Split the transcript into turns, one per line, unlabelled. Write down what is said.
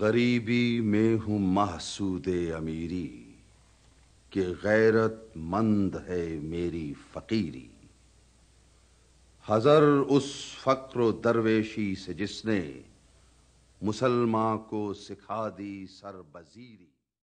गरीबी में हूँ महसूद अमीरी के गैरत मंद है मेरी फकीरी हजर उस फक्र दरवेशी से जिसने मुसलमान को सिखा दी सरबजीरी